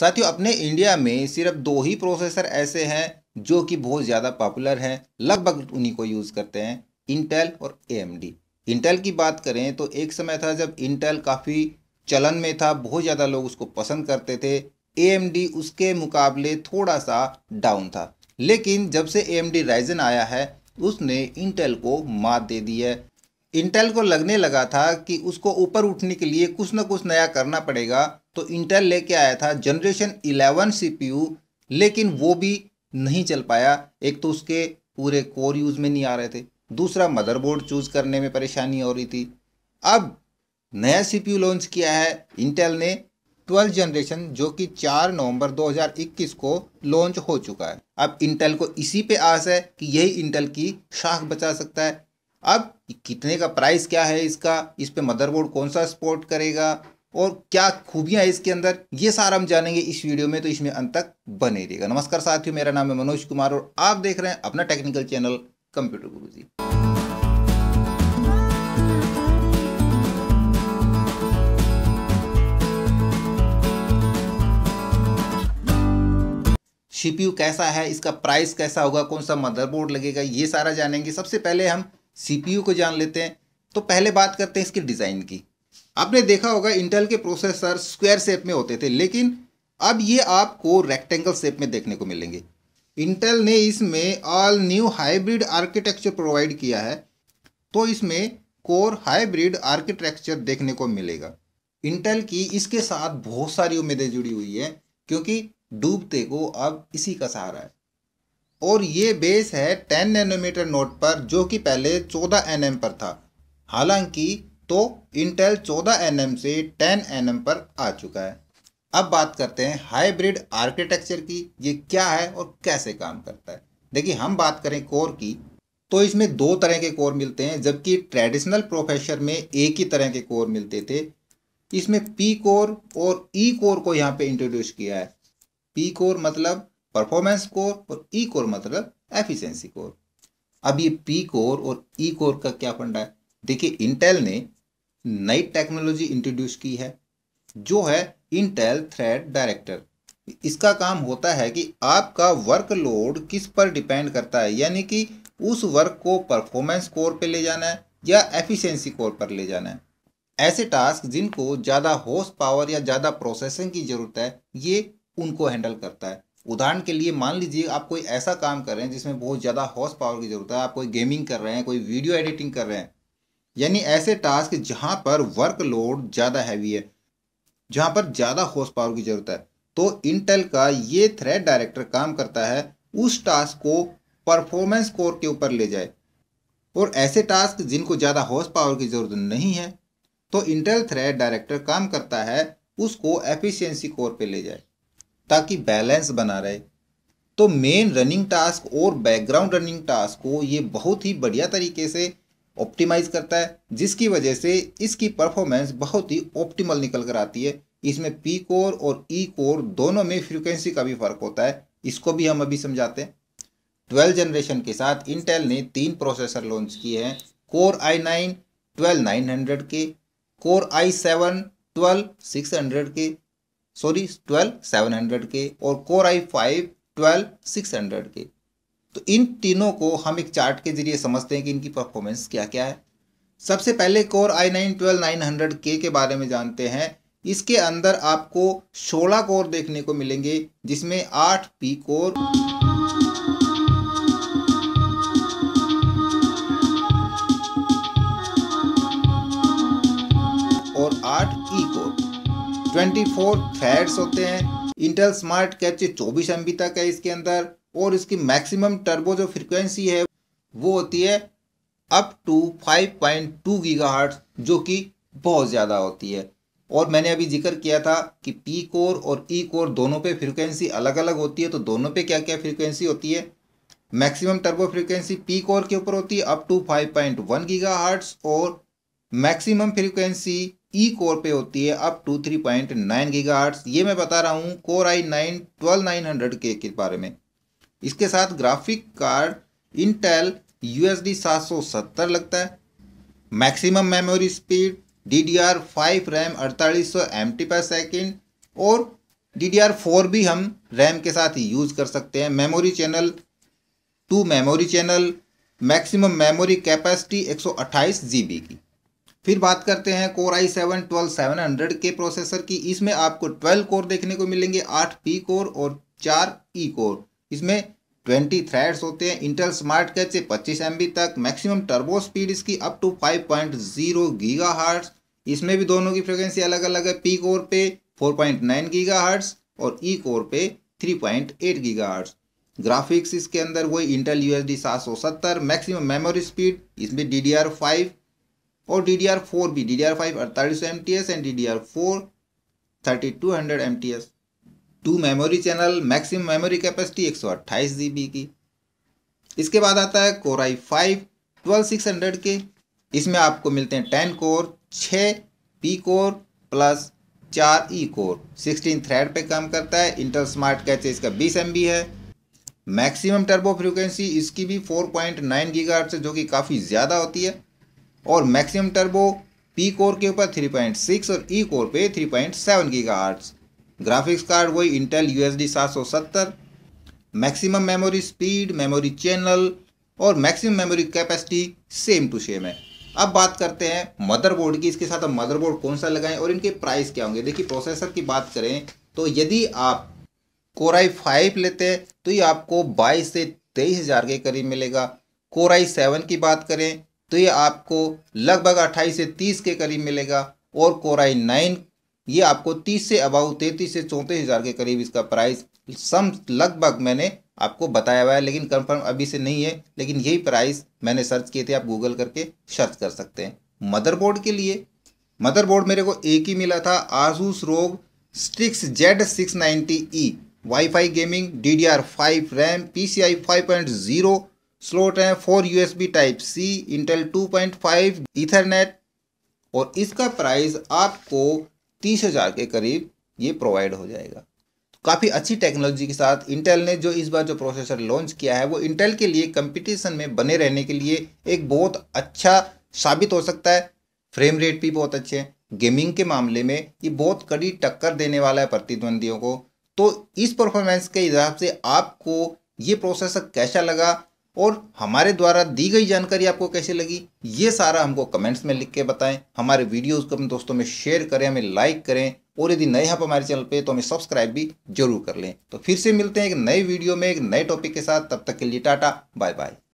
साथियों अपने इंडिया में सिर्फ दो ही प्रोसेसर ऐसे हैं जो कि बहुत ज़्यादा पॉपुलर हैं लगभग उन्हीं को यूज़ करते हैं इंटेल और ए इंटेल की बात करें तो एक समय था जब इंटेल काफ़ी चलन में था बहुत ज़्यादा लोग उसको पसंद करते थे ए उसके मुकाबले थोड़ा सा डाउन था लेकिन जब से ए एम राइजन आया है उसने इंटेल को मात दे दी है इंटेल को लगने लगा था कि उसको ऊपर उठने के लिए कुछ ना कुछ नया करना पड़ेगा तो इंटेल लेके आया था जनरेशन 11 सीपीयू लेकिन वो भी नहीं चल पाया एक तो उसके पूरे कोर यूज़ में नहीं आ रहे थे दूसरा मदरबोर्ड चूज़ करने में परेशानी हो रही थी अब नया सीपीयू लॉन्च किया है इंटेल ने ट्वेल्थ जनरेशन जो कि 4 नवंबर 2021 को लॉन्च हो चुका है अब इंटेल को इसी पे आस है कि यही इंटेल की शाख बचा सकता है अब कितने का प्राइस क्या है इसका इस पर मदरबोर्ड कौन सा सपोर्ट करेगा और क्या खूबियां है इसके अंदर ये सारा हम जानेंगे इस वीडियो में तो इसमें अंत तक बने रहेगा नमस्कार साथियों मेरा नाम है मनोज कुमार और आप देख रहे हैं अपना टेक्निकल चैनल कंप्यूटर गुरु जी सीपीयू कैसा है इसका प्राइस कैसा होगा कौन सा मदरबोर्ड लगेगा ये सारा जानेंगे सबसे पहले हम सीपीयू को जान लेते हैं तो पहले बात करते हैं इसकी डिज़ाइन की आपने देखा होगा इंटेल के प्रोसेसर स्क्वायर शेप में होते थे लेकिन अब ये आपको रेक्टेंगल शेप में देखने को मिलेंगे इंटेल ने इसमें all new hybrid architecture provide किया है तो इसमें कोर हाइब्रिड आर्किटेक्चर देखने को मिलेगा इंटेल की इसके साथ बहुत सारी उम्मीदें जुड़ी हुई है क्योंकि डूबते को अब इसी का सहारा है और ये बेस है 10 नैनोमीटर नोट पर जो कि पहले 14 एन पर था हालांकि तो इंटेल 14 एन से 10 एन पर आ चुका है अब बात करते हैं हाइब्रिड आर्किटेक्चर की ये क्या है और कैसे काम करता है देखिए हम बात करें कोर की तो इसमें दो तरह के कोर मिलते हैं जबकि ट्रेडिशनल प्रोफेसर में एक ही तरह के कोर मिलते थे इसमें पी कोर और ई e कोर को यहाँ पे इंट्रोड्यूस किया है पी कोर मतलब परफॉर्मेंस कोर और ई e कोर मतलब एफिशिएंसी कोर अब ये पी कोर और ई e कोर का क्या फंडा है देखिए इंटेल ने नई टेक्नोलॉजी इंट्रोड्यूस की है जो है इंटेल थ्रेड डायरेक्टर इसका काम होता है कि आपका वर्कलोड किस पर डिपेंड करता है यानी कि उस वर्क को परफॉर्मेंस कोर पे ले जाना है या एफिशिएंसी कोर पर ले जाना है ऐसे टास्क जिनको ज़्यादा होस पावर या ज़्यादा प्रोसेसिंग की ज़रूरत है ये उनको हैंडल करता है उदाहरण के लिए मान लीजिए आप कोई ऐसा काम कर रहे हैं जिसमें बहुत ज़्यादा हॉर्स पावर की ज़रूरत है आप कोई गेमिंग कर रहे हैं कोई वीडियो एडिटिंग कर रहे हैं यानी ऐसे टास्क जहाँ पर वर्कलोड ज़्यादा हैवी है जहाँ पर ज़्यादा हॉर्स पावर की ज़रूरत है तो इंटेल का ये थ्रेड डायरेक्टर काम करता है उस टास्क को परफॉर्मेंस कोर के ऊपर ले जाए और ऐसे टास्क जिनको ज़्यादा हॉर्स पावर की ज़रूरत नहीं है तो इंटेल थ्रेड डायरेक्टर काम करता है उसको एफिशिएंसी कोर पे ले जाए ताकि बैलेंस बना रहे तो मेन रनिंग टास्क और बैकग्राउंड रनिंग टास्क को ये बहुत ही बढ़िया तरीके से ऑप्टिमाइज़ करता है जिसकी वजह से इसकी परफॉर्मेंस बहुत ही ऑप्टिमल निकल कर आती है इसमें पी कोर और ई e कोर दोनों में फ्रीक्वेंसी का भी फ़र्क होता है इसको भी हम अभी समझाते हैं ट्वेल्व जनरेशन के साथ इंटेल ने तीन प्रोसेसर लॉन्च किए हैं core i nine twelve nine hundred K core i seven twelve six hundred K sorry twelve seven hundred K और core i five twelve six hundred K तो इन तीनों को हम एक चार्ट के जरिए समझते हैं कि इनकी परफॉर्मेंस क्या क्या है सबसे पहले core i nine twelve nine hundred K के बारे में जानते हैं इसके अंदर आपको सोलह कोर देखने को मिलेंगे जिसमें आठ पी कोर और आठ E core twenty four threads होते हैं इंटेल स्मार्ट कैचे चौबीस एम तक है इसके अंदर और इसकी मैक्सिमम टर्बो जो फ्रिक्वेंसी है वो होती है अप टू 5.2 पॉइंट जो कि बहुत ज़्यादा होती है और मैंने अभी जिक्र किया था कि पी कोर और ई e कोर दोनों पे फ्रिक्वेंसी अलग अलग होती है तो दोनों पे क्या क्या फ्रिक्वेंसी होती है maximum turbo frequency P core के ऊपर होती है अप टू 5.1 पॉइंट और maximum frequency E e core पे होती है up to three point nine giga ये मैं बता रहा हूँ core i nine twelve nine hundred K के बारे में इसके साथ graphic card Intel U S D सात सौ सत्तर लगता है maximum memory speed D D R five RAM अड़तालीस सौ एम टी पर सेकेंड और डी डी आर फोर भी हम रैम के साथ यूज़ कर सकते हैं memory channel two memory channel maximum memory capacity एक सौ अट्ठाईस जी बी की फिर बात करते हैं core i seven twelve seven hundred K processor की इसमें आपको ट्वेल्व कोर देखने को मिलेंगे आठ पी कोर और चार ई e कोर इसमें ट्वेंटी थ्रेड्स होते हैं इंटेल स्मार्ट कैच से पच्चीस एम तक मैक्सिमम टर्बो स्पीड इसकी up to five point zero giga hertz इसमें भी दोनों की फ्रिक्वेंसी अलग अलग है पी कोर पे four point nine giga hertz और ई e कोर पे three point eight giga hertz graphics इसके अंदर वही इंटेल यू एस डी सात सौ सत्तर मैक्सिमम मेमोरी स्पीड इसमें डी डी आर फाइव और डी डी आर फोर भी डी डी आर फाइव अड़तालीस सौ M T S and D D R four thirty two hundred M T S two memory channel maximum memory capacity एक सौ अट्ठाईस G B की इसके बाद आता है core i five twelve six hundred K इसमें आपको मिलते हैं टेन कोर छः पी कोर प्लस चार ई कोर सिक्सटीन थ्रेड पे काम करता है इंटर स्मार्ट कैच इसका बीस एम बी है मैक्सिमम टर्बो फ्रीक्वेंसी इसकी भी फोर पॉइंट नाइन गीगा से जो कि काफ़ी ज़्यादा होती है और मैक्सिमम टर्बो पी कोर के ऊपर 3.6 और ई e कोर पे 3.7 पॉइंट ग्राफिक्स कार्ड वही इंटेल यू एस डी सात सौ सत्तर maximum memory speed memory channel और maximum memory capacity same to same है अब बात करते हैं मदरबोर्ड की इसके साथ हम मदरबोर्ड कौन सा लगाएं और इनके प्राइस क्या होंगे देखिए प्रोसेसर की बात करें तो यदि आप कोराई फाइव लेते हैं तो ये आपको बाईस से तेईस हज़ार के करीब मिलेगा कोराई सेवन की बात करें तो ये आपको लगभग 28 से 30 के करीब मिलेगा और कोराई नाइन ये आपको 30 से अबाउ तैंतीस से चौंतीस हज़ार के करीब इसका प्राइस सम लगभग मैंने आपको बताया हुआ है लेकिन कंफर्म अभी से नहीं है लेकिन यही प्राइस मैंने सर्च किए थे आप गूगल करके सर्च कर सकते हैं मदरबोर्ड के लिए मदरबोर्ड मेरे को एक ही मिला था Asus ROG Strix Z six ninety E wifi gaming D D R five RAM P C I five point zero slot हैं four USB type C Intel 2.5 ethernet और इसका प्राइस आपको तीस हज़ार के करीब ये प्रोवाइड हो जाएगा तो काफ़ी अच्छी टेक्नोलॉजी के साथ इंटेल ने जो इस बार जो प्रोसेसर लॉन्च किया है वो इंटेल के लिए कंपटीशन में बने रहने के लिए एक बहुत अच्छा साबित हो सकता है फ्रेम रेट भी बहुत अच्छे हैं गेमिंग के मामले में ये बहुत कड़ी टक्कर देने वाला है प्रतिद्वंदियों को तो इस परफॉर्मेंस के हिसाब से आपको ये प्रोसेसर कैसा लगा और हमारे द्वारा दी गई जानकारी आपको कैसे लगी ये सारा हमको कमेंट्स में लिख के बताएं हमारे वीडियोस को अपने दोस्तों में शेयर करें हमें लाइक करें और यदि नए हैं आप हमारे चैनल पे तो हमें सब्सक्राइब भी जरूर कर लें तो फिर से मिलते हैं एक नए वीडियो में एक नए टॉपिक के साथ तब तक के लिए टाटा बाय बाय